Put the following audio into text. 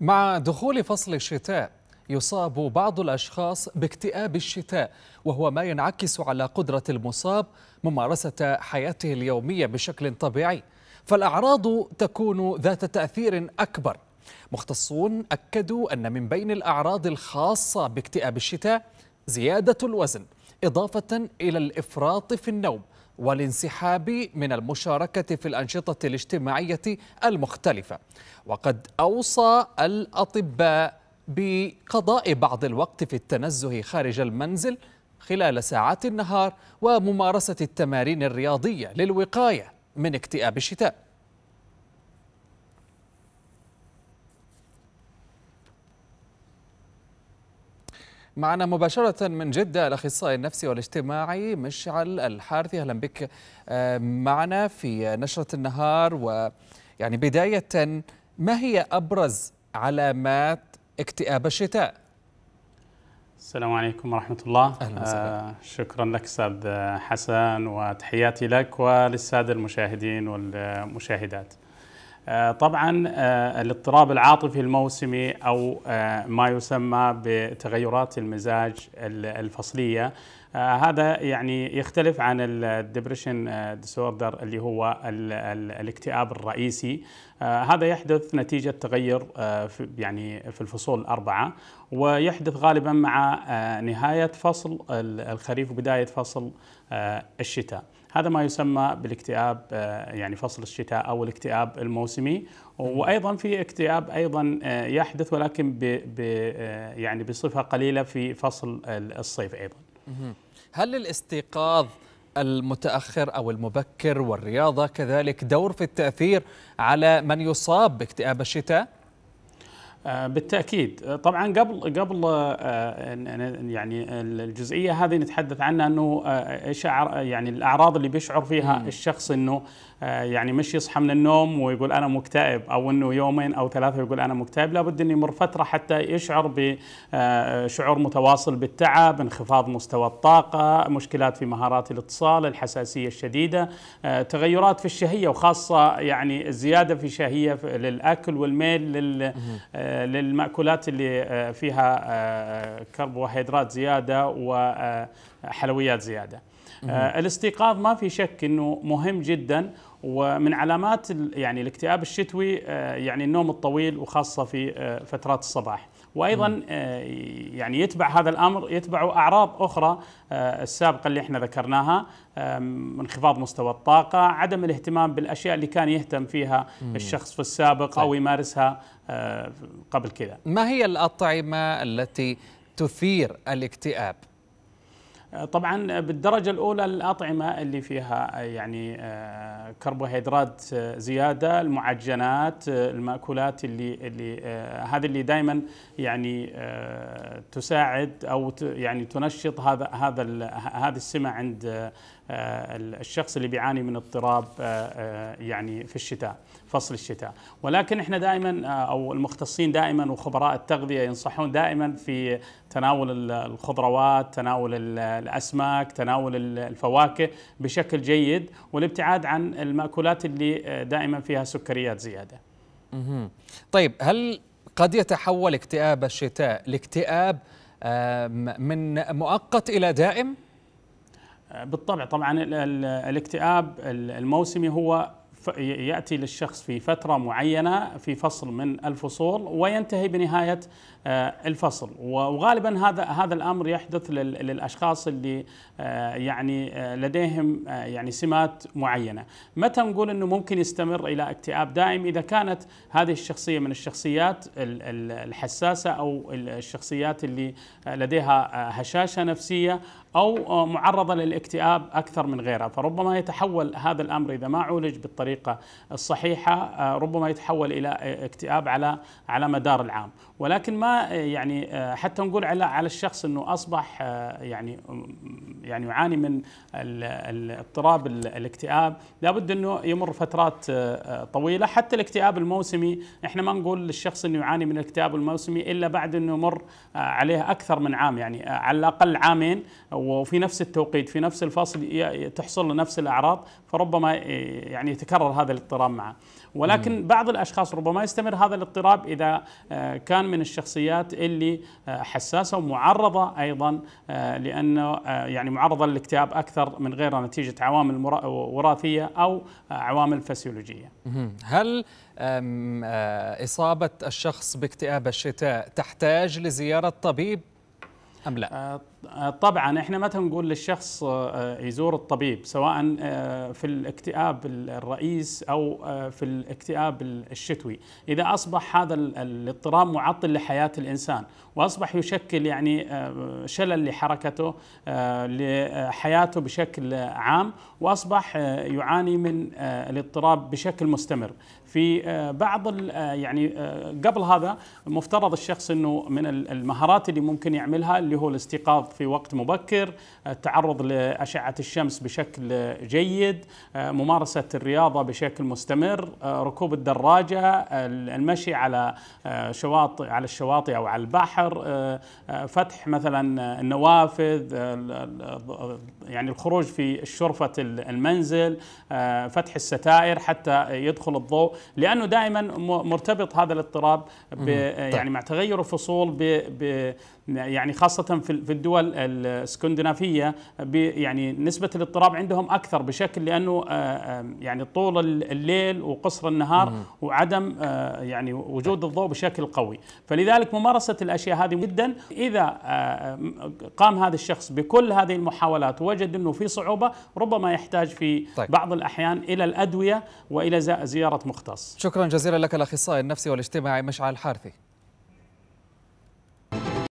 مع دخول فصل الشتاء يصاب بعض الاشخاص باكتئاب الشتاء وهو ما ينعكس على قدره المصاب ممارسه حياته اليوميه بشكل طبيعي فالاعراض تكون ذات تاثير اكبر مختصون اكدوا ان من بين الاعراض الخاصه باكتئاب الشتاء زياده الوزن اضافه الى الافراط في النوم والانسحاب من المشاركة في الأنشطة الاجتماعية المختلفة وقد أوصى الأطباء بقضاء بعض الوقت في التنزه خارج المنزل خلال ساعات النهار وممارسة التمارين الرياضية للوقاية من اكتئاب الشتاء معنا مباشرة من جدة الأخصائي النفسي والاجتماعي مشعل الحارثي أهلا بك آه، معنا في نشرة النهار ويعني بداية ما هي أبرز علامات اكتئاب الشتاء؟ السلام عليكم ورحمة الله أهلا وسهلا آه، شكرا لك أستاذ حسن وتحياتي لك وللسادة المشاهدين والمشاهدات آه، طبعا آه، الاضطراب العاطفي الموسمي او آه، ما يسمى بتغيرات المزاج الفصليه هذا يعني يختلف عن الدبريشن ديسوردر اللي هو الاكتئاب الرئيسي هذا يحدث نتيجه تغير يعني في الفصول الاربعه ويحدث غالبا مع نهايه فصل الخريف وبدايه فصل الشتاء هذا ما يسمى بالاكتئاب آه، يعني فصل الشتاء او الاكتئاب الموسمي وايضا في اكتئاب ايضا آه، يحدث ولكن ب آه، يعني بصفه قليله في فصل الصيف ايضا. هل الاستيقاظ المتأخر أو المبكر والرياضة كذلك دور في التأثير على من يصاب باكتئاب الشتاء؟ آه، بالتاكيد آه، طبعا قبل قبل آه، يعني الجزئيه هذه نتحدث عنها انه ايش يعني الاعراض اللي بيشعر فيها مم. الشخص انه يعني مش يصحى من النوم ويقول انا مكتئب او انه يومين او ثلاثه يقول انا مكتئب لابد انه يمر فتره حتى يشعر بشعور متواصل بالتعب، انخفاض مستوى الطاقه، مشكلات في مهارات الاتصال، الحساسيه الشديده، تغيرات في الشهيه وخاصه يعني الزياده في شهيه للاكل والميل لل للمأكولات اللي آه، فيها آه، كربوهيدرات زيادة وحلويات آه، زيادة آه، الاستيقاظ ما في شك انه مهم جدا ومن علامات يعني الاكتئاب الشتوي آه، يعني النوم الطويل وخاصه في آه، فترات الصباح وايضا يعني يتبع هذا الامر يتبع اعراض اخرى السابقه اللي احنا ذكرناها انخفاض مستوى الطاقه عدم الاهتمام بالاشياء اللي كان يهتم فيها الشخص في السابق او طيب. يمارسها قبل كذا ما هي الاطعمه التي تثير الاكتئاب طبعا بالدرجه الاولى الاطعمه اللي فيها آه، يعني آه، كربوهيدرات آه، زياده المعجنات الماكولات اللي اللي هذه اللي دائما يعني تساعد او يعني تنشط هذا هذا هذه السمه عند آه، الشخص اللي بيعاني من اضطراب آه، آه، يعني في الشتاء فصل الشتاء ولكن احنا دائما او المختصين دائما وخبراء التغذيه ينصحون دائما في تناول الخضروات تناول الاسماك تناول الفواكه بشكل جيد والابتعاد عن الماكولات اللي دائما فيها سكريات زياده طيب هل قد يتحول اكتئاب الشتاء لاكتئاب من مؤقت الى دائم بالطبع طبعا الاكتئاب الموسمي هو ياتي للشخص في فتره معينه في فصل من الفصول وينتهي بنهايه آه، الفصل وغالبا هذا هذا الامر يحدث للاشخاص اللي آه، يعني آه، لديهم يعني سمات معينه متى نقول انه ممكن يستمر الى اكتئاب دائم اذا كانت هذه الشخصيه من الشخصيات الحساسه او الشخصيات اللي لديها هشاشه نفسيه او معرضه للاكتئاب اكثر من غيرها، فربما يتحول هذا الامر اذا ما عولج بالطريقه الصحيحه آه، ربما يتحول الى اكتئاب على على مدار العام، ولكن ما يعني آه، حتى نقول على على الشخص انه اصبح آه، يعني يعني يعاني من اضطراب الاكتئاب، لابد انه يمر فترات طويله، حتى الاكتئاب الموسمي احنا ما نقول للشخص انه يعاني من الاكتئاب الموسمي الا بعد انه يمر عليه اكثر من عام يعني على الاقل عامين وفي نفس التوقيت في نفس الفصل تحصل له نفس الاعراض فربما إيه، يعني يتكرر هذا الاضطراب معه ولكن بعض الاشخاص ربما يستمر هذا الاضطراب اذا آه، كان من الشخصيات اللي آه، حساسه ومعرضه ايضا آه، لانه يعني معرضه للاكتئاب اكثر من غيرها نتيجه عوامل وراثيه او عوامل فسيولوجيه. هل اصابه الشخص باكتئاب الشتاء تحتاج لزياره طبيب ام لا؟ آه، آه، طبعا احنا متى نقول للشخص آه، يزور الطبيب سواء في الاكتئاب الرئيس او في الاكتئاب الشتوي، اذا اصبح هذا الاضطراب معطل لحياه الانسان واصبح يشكل يعني شلل لحركته لحياته بشكل عام واصبح يعاني من الاضطراب بشكل مستمر، في آه، بعض آه، يعني آه، قبل هذا مفترض الشخص انه من المهارات اللي ممكن يعملها اللي هو الاستيقاظ في وقت مبكر، التعرض لاشعه الشمس بشكل جيد، ممارسه الرياضه بشكل مستمر، ركوب الدراجه، المشي على شواطئ على الشواطئ او على البحر، فتح مثلا النوافذ، يعني الخروج في شرفه المنزل، فتح الستائر حتى يدخل الضوء لانه دائما مرتبط هذا الاضطراب يعني طيب. مع تغير الفصول ب يعني خاصة في الدول الاسكندنافية يعني نسبة الاضطراب عندهم أكثر بشكل لأنه آه، يعني طول الليل وقصر النهار وعدم آه، يعني وجود الضوء بشكل قوي فلذلك ممارسة الأشياء هذه جدا إذا آه، قام هذا الشخص بكل هذه المحاولات وجد أنه في صعوبة ربما يحتاج في طيب. بعض الأحيان إلى الأدوية وإلى زيارة مختص المختص شكرا جزيلا لك الأخصائي النفسي والاجتماعي مشعل حارثي